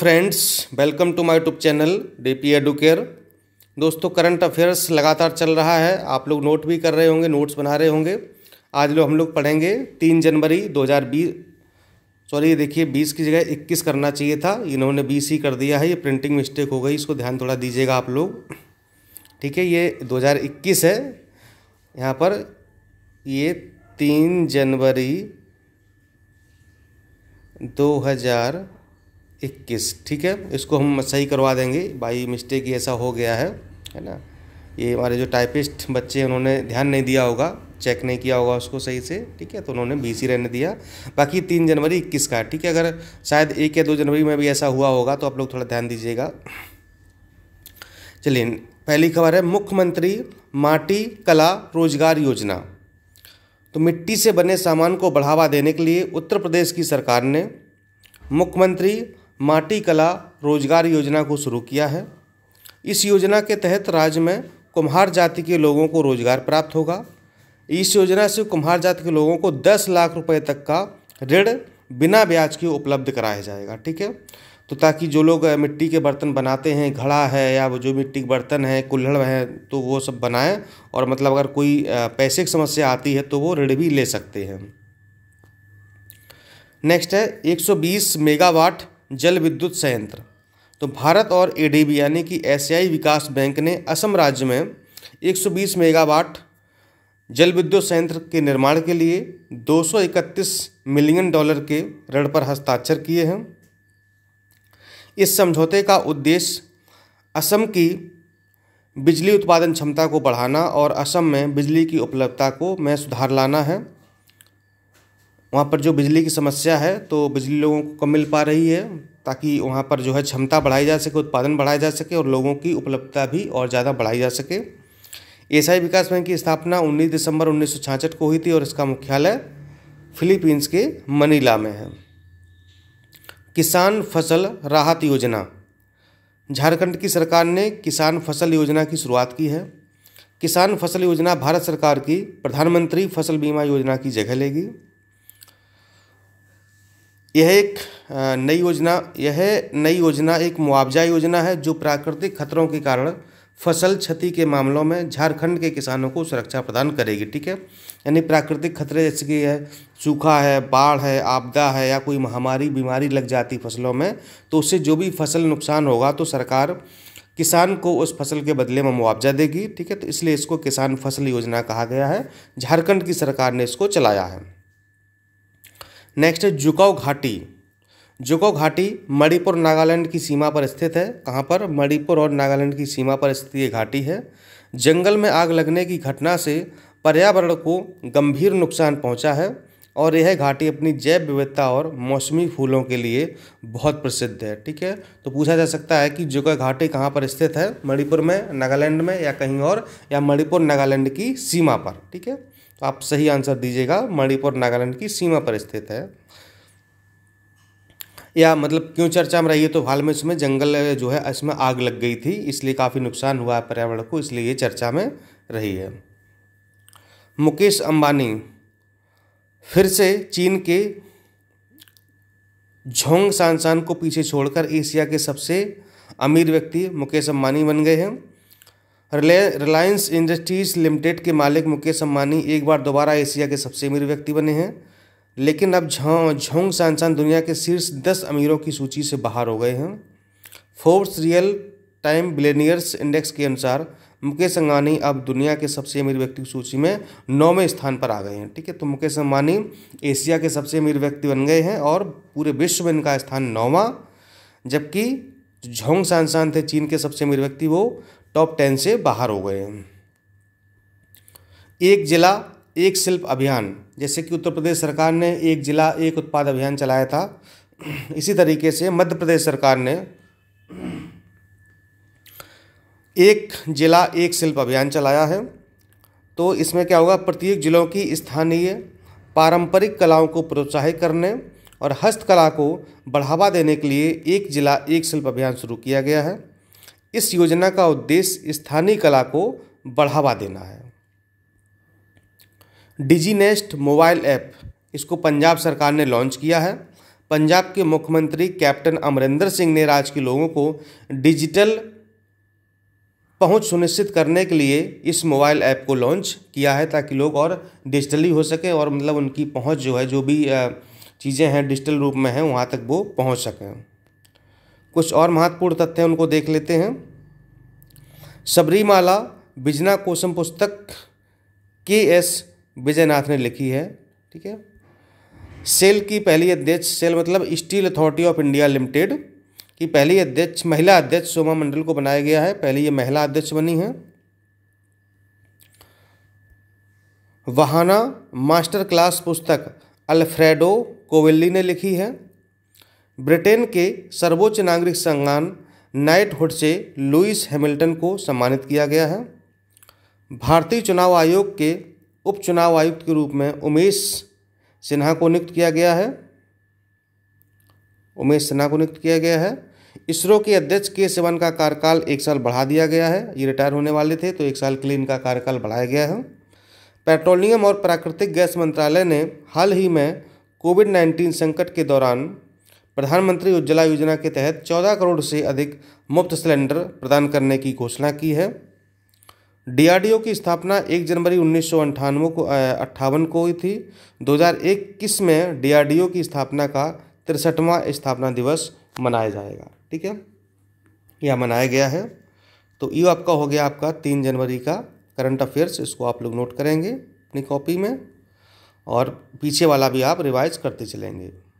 friends welcome to my YouTube channel D P Educare दोस्तों current affairs लगातार चल रहा है आप लोग नोट भी कर रहे होंगे नोट्स बना रहे होंगे आज लोग हम लोग पढ़ेंगे तीन जनवरी 2020 सॉरी देखिए 20 की जगह 21 करना चाहिए था इन्होंने 20 ही कर दिया है ये प्रिंटिंग मिस्टेक हो गई इसको ध्यान थोड़ा दीजिएगा आप लोग ठीक है ये दो है यहाँ पर ये तीन जनवरी दो हज़ार इक्कीस ठीक है इसको हम सही करवा देंगे भाई मिस्टेक ऐसा हो गया है है ना ये हमारे जो टाइपिस्ट बच्चे हैं उन्होंने ध्यान नहीं दिया होगा चेक नहीं किया होगा उसको सही से ठीक है तो उन्होंने बी सी रहने दिया बाकी तीन जनवरी इक्कीस का ठीक है अगर शायद एक या दो जनवरी में भी ऐसा हुआ होगा तो आप लोग थोड़ा ध्यान दीजिएगा चलिए पहली खबर है मुख्यमंत्री माटी कला रोजगार योजना तो मिट्टी से बने सामान को बढ़ावा देने के लिए उत्तर प्रदेश की सरकार ने मुख्यमंत्री माटी कला रोजगार योजना को शुरू किया है इस योजना के तहत राज्य में कुम्हार जाति के लोगों को रोजगार प्राप्त होगा इस योजना से कुम्हार जाति के लोगों को दस लाख रुपए तक का ऋण बिना ब्याज के उपलब्ध कराया जाएगा ठीक है तो ताकि जो लोग मिट्टी के बर्तन बनाते हैं घड़ा है या जो मिट्टी के बर्तन हैं कुल्हड़ हैं तो वो सब बनाएं और मतलब अगर कोई पैसे की समस्या आती है तो वो ऋण भी ले सकते हैं नेक्स्ट है 120 मेगावाट जल विद्युत संयंत्र तो भारत और एडीबी यानी कि एशियाई विकास बैंक ने असम राज्य में 120 मेगावाट जल विद्युत संयंत्र के निर्माण के लिए 231 मिलियन डॉलर के ऋण पर हस्ताक्षर किए हैं इस समझौते का उद्देश्य असम की बिजली उत्पादन क्षमता को बढ़ाना और असम में बिजली की उपलब्धता को में सुधार लाना है वहाँ पर जो बिजली की समस्या है तो बिजली लोगों को कम मिल पा रही है ताकि वहाँ पर जो है क्षमता बढ़ाई जा सके उत्पादन बढ़ाया जा सके और लोगों की उपलब्धता भी और ज़्यादा बढ़ाई जा सके एसआई विकास बैंक की स्थापना 19 दिसंबर उन्नीस को हुई थी और इसका मुख्यालय फिलीपींस के मनीला में है किसान फसल राहत योजना झारखंड की सरकार ने किसान फसल योजना की शुरुआत की है किसान फसल योजना भारत सरकार की प्रधानमंत्री फसल बीमा योजना की जगह लेगी यह एक नई योजना यह नई योजना एक मुआवजा योजना है जो प्राकृतिक खतरों के कारण फसल क्षति के मामलों में झारखंड के किसानों को सुरक्षा प्रदान करेगी ठीक है यानी प्राकृतिक खतरे जैसे कि है सूखा है बाढ़ है आपदा है या कोई महामारी बीमारी लग जाती फसलों में तो उससे जो भी फसल नुकसान होगा तो सरकार किसान को उस फसल के बदले में मुआवजा देगी ठीक है तो इसलिए इसको किसान फसल योजना कहा गया है झारखंड की सरकार ने इसको चलाया है नेक्स्ट है जुकाऊ घाटी जुकाऊ घाटी मणिपुर नागालैंड की सीमा पर स्थित है कहाँ पर मणिपुर और नागालैंड की सीमा पर स्थित ये घाटी है जंगल में आग लगने की घटना से पर्यावरण को गंभीर नुकसान पहुँचा है और यह घाटी अपनी जैव विविधता और मौसमी फूलों के लिए बहुत प्रसिद्ध है ठीक है तो पूछा जा सकता है कि जोगा घाटी कहाँ पर स्थित है मणिपुर में नागालैंड में या कहीं और या मणिपुर नागालैंड की सीमा पर ठीक है तो आप सही आंसर दीजिएगा मणिपुर नागालैंड की सीमा पर स्थित है या मतलब क्यों चर्चा में रही है तो हाल में इसमें जंगल जो है इसमें आग लग गई थी इसलिए काफ़ी नुकसान हुआ है पर्यावरण को इसलिए ये चर्चा में रही है मुकेश अंबानी फिर से चीन के झोंग सानसान को पीछे छोड़कर एशिया के सबसे अमीर व्यक्ति मुकेश अम्बानी बन गए हैं रिलायंस इंडस्ट्रीज लिमिटेड के मालिक मुकेश अम्बानी एक बार दोबारा एशिया के सबसे अमीर व्यक्ति बने हैं लेकिन अब झोंग झोंग दुनिया के शीर्ष दस अमीरों की सूची से बाहर हो गए हैं Forbes real time billionaires index के अनुसार मुकेश अंबानी अब दुनिया के सबसे अमीर व्यक्ति की सूची में नौवें स्थान पर आ गए हैं ठीक है तो मुकेश अंबानी एशिया के सबसे अमीर व्यक्ति बन गए हैं और पूरे विश्व में इनका स्थान नौवां जबकि झोंग सानसान थे चीन के सबसे अमीर व्यक्ति वो टॉप टेन से बाहर हो गए एक जिला एक शिल्प अभियान जैसे कि उत्तर प्रदेश सरकार ने एक जिला एक उत्पाद अभियान चलाया था इसी तरीके से मध्य प्रदेश सरकार ने एक जिला एक शिल्प अभियान चलाया है तो इसमें क्या होगा प्रत्येक जिलों की स्थानीय पारंपरिक कलाओं को प्रोत्साहित करने और हस्तकला को बढ़ावा देने के लिए एक जिला एक शिल्प अभियान शुरू किया गया है इस योजना का उद्देश्य स्थानीय कला को बढ़ावा देना है डिजीनेस्ट मोबाइल ऐप इसको पंजाब सरकार ने लॉन्च किया है पंजाब के मुख्यमंत्री कैप्टन अमरिंदर सिंह ने राज्य के लोगों को डिजिटल पहुंच सुनिश्चित करने के लिए इस मोबाइल ऐप को लॉन्च किया है ताकि लोग और डिजिटली हो सके और मतलब उनकी पहुंच जो है जो भी चीज़ें हैं डिजिटल रूप में हैं वहाँ तक वो पहुँच सकें कुछ और महत्वपूर्ण तथ्य उनको देख लेते हैं सबरीमाला बिजना कोशम पुस्तक के एस विजयनाथ ने लिखी है ठीक है सेल की पहली अध्यक्ष सेल मतलब Steel Authority of India Limited कि पहली अध्यक्ष महिला अध्यक्ष सोमा मंडल को बनाया गया है पहले ये महिला अध्यक्ष बनी है वहाना मास्टर क्लास पुस्तक अल्फ्रेडो कोवेल्ली ने लिखी है ब्रिटेन के सर्वोच्च नागरिक संज्ञान नाइटहुड से लुइस हैमिल्टन को सम्मानित किया गया है भारतीय चुनाव आयोग के उप चुनाव आयुक्त के रूप में उमेश सिन्हा को नियुक्त किया गया है उमेश सिन्हा को नियुक्त किया गया है इसरो के अध्यक्ष के सिवन का कार्यकाल एक साल बढ़ा दिया गया है ये रिटायर होने वाले थे तो एक साल के लिए इनका कार्यकाल बढ़ाया गया है पेट्रोलियम और प्राकृतिक गैस मंत्रालय ने हाल ही में कोविड नाइन्टीन संकट के दौरान प्रधानमंत्री उज्ज्वला योजना के तहत चौदह करोड़ से अधिक मुफ्त सिलेंडर प्रदान करने की घोषणा की है डीआरडीओ की स्थापना 1 जनवरी उन्नीस को अट्ठावन को हुई थी 2021 में डीआरडीओ की स्थापना का तिरसठवां स्थापना दिवस मनाया जाएगा ठीक है यह मनाया गया है तो ये आपका हो गया आपका तीन जनवरी का करंट अफेयर्स इसको आप लोग नोट करेंगे अपनी कॉपी में और पीछे वाला भी आप रिवाइज करते चलेंगे